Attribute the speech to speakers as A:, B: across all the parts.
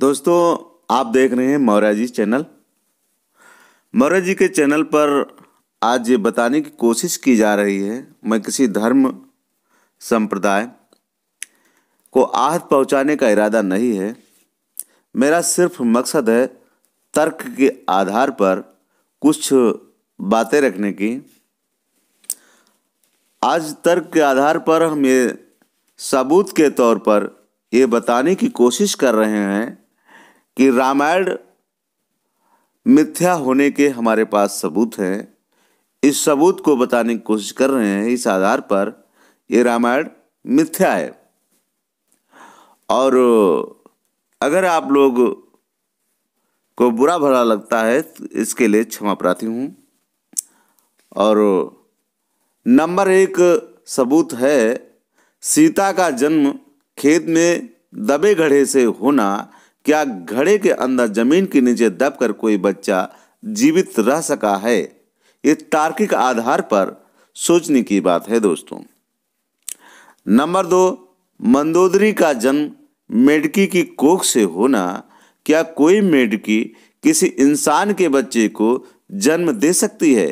A: दोस्तों आप देख रहे हैं मौर्य जी चैनल मौर्य जी के चैनल पर आज ये बताने की कोशिश की जा रही है मैं किसी धर्म संप्रदाय को आहत पहुंचाने का इरादा नहीं है मेरा सिर्फ मकसद है तर्क के आधार पर कुछ बातें रखने की आज तर्क के आधार पर हम ये सबूत के तौर पर ये बताने की कोशिश कर रहे हैं कि रामायण मिथ्या होने के हमारे पास सबूत हैं इस सबूत को बताने की कोशिश कर रहे हैं इस आधार पर ये रामायण मिथ्या है और अगर आप लोग को बुरा भला लगता है तो इसके लिए क्षमा प्रार्थी हूँ और नंबर एक सबूत है सीता का जन्म खेत में दबे घड़े से होना क्या घड़े के अंदर जमीन के नीचे दबकर कोई बच्चा जीवित रह सका है ये तार्किक आधार पर सोचने की बात है दोस्तों नंबर दो मंदोदरी का जन्म मेडकी की कोख से होना क्या कोई मेडकी किसी इंसान के बच्चे को जन्म दे सकती है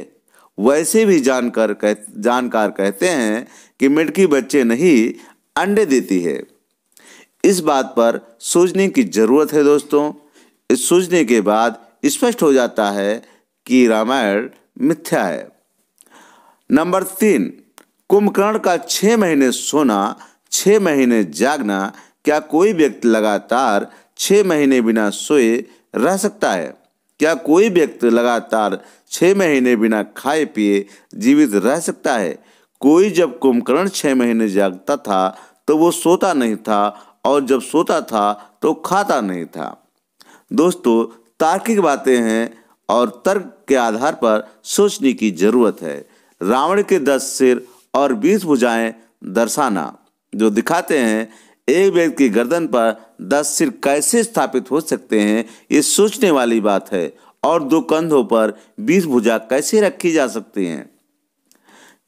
A: वैसे भी जानकर कह जानकार कहते हैं कि मेडकी बच्चे नहीं अंडे देती है इस बात पर सोचने की ज़रूरत है दोस्तों इस सोचने के बाद स्पष्ट हो जाता है कि रामायण मिथ्या है नंबर तीन कुंभकर्ण का छ महीने सोना छ महीने जागना क्या कोई व्यक्ति लगातार छः महीने बिना सोए रह सकता है क्या कोई व्यक्ति लगातार छ महीने बिना खाए पिए जीवित रह सकता है कोई जब कुंभकर्ण छः महीने जागता था तो वो सोता नहीं था और जब सोता था तो खाता नहीं था दोस्तों तार्किक बातें हैं और तर्क के आधार पर सोचने की जरूरत है रावण के दस सिर और बीस भुजाएं दर्शाना जो दिखाते हैं एक व्यक्ति की गर्दन पर दस सिर कैसे स्थापित हो सकते हैं ये सोचने वाली बात है और दो कंधों पर बीस भुजा कैसे रखी जा सकती हैं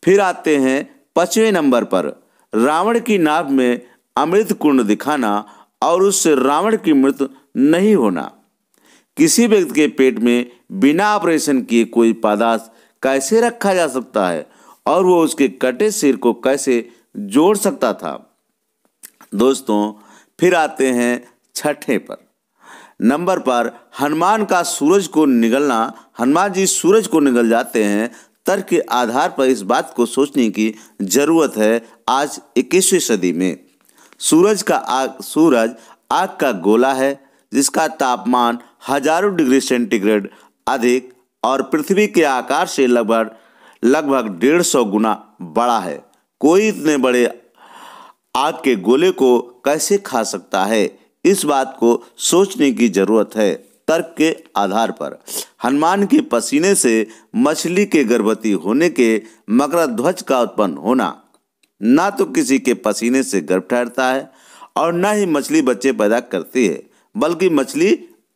A: फिर आते हैं पचवें नंबर पर रावण की नाभ में अमृत कुंड दिखाना और उससे रावण की मृत नहीं होना किसी व्यक्ति के पेट में बिना ऑपरेशन किए कोई पादाश कैसे रखा जा सकता है और वो उसके कटे सिर को कैसे जोड़ सकता था दोस्तों फिर आते हैं छठे पर नंबर पर हनुमान का सूरज को निगलना हनुमान जी सूरज को निगल जाते हैं तर्क के आधार पर इस बात को सोचने की ज़रूरत है आज इक्कीसवीं सदी में सूरज का आग सूरज आग का गोला है जिसका तापमान हजारों डिग्री सेंटीग्रेड अधिक और पृथ्वी के आकार से लगभग लगभग डेढ़ सौ गुना बड़ा है कोई इतने बड़े आग के गोले को कैसे खा सकता है इस बात को सोचने की जरूरत है तर्क के आधार पर हनुमान के पसीने से मछली के गर्भवती होने के मकर ध्वज का उत्पन्न होना ना तो किसी के पसीने से गर्भ ठहरता है और ना ही मछली बच्चे पैदा करती है बल्कि मछली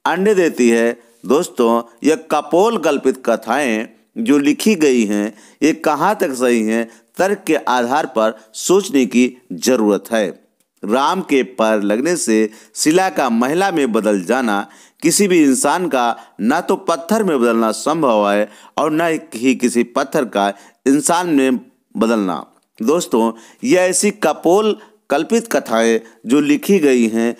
A: अंडे देती है दोस्तों यह कपोल कल्पित कथाएं जो लिखी गई हैं ये कहाँ तक सही हैं तर्क के आधार पर सोचने की जरूरत है राम के पैर लगने से शिला का महिला में बदल जाना किसी भी इंसान का ना तो पत्थर में बदलना संभव है और ना ही किसी पत्थर का इंसान में बदलना दोस्तों यह ऐसी कपोल कल्पित कथाएं जो लिखी गई हैं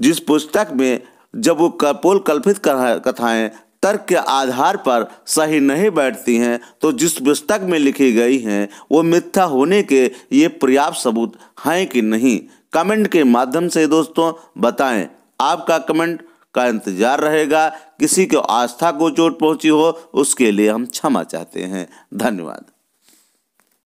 A: जिस पुस्तक में जब वो कपोल कल्पित कथाएं तर्क के आधार पर सही नहीं बैठती हैं तो जिस पुस्तक में लिखी गई हैं वो मिथ्या होने के ये पर्याप्त सबूत हैं कि नहीं कमेंट के माध्यम से दोस्तों बताएं आपका कमेंट का इंतजार रहेगा किसी को आस्था को चोट पहुंची हो उसके लिए हम क्षमा चाहते हैं धन्यवाद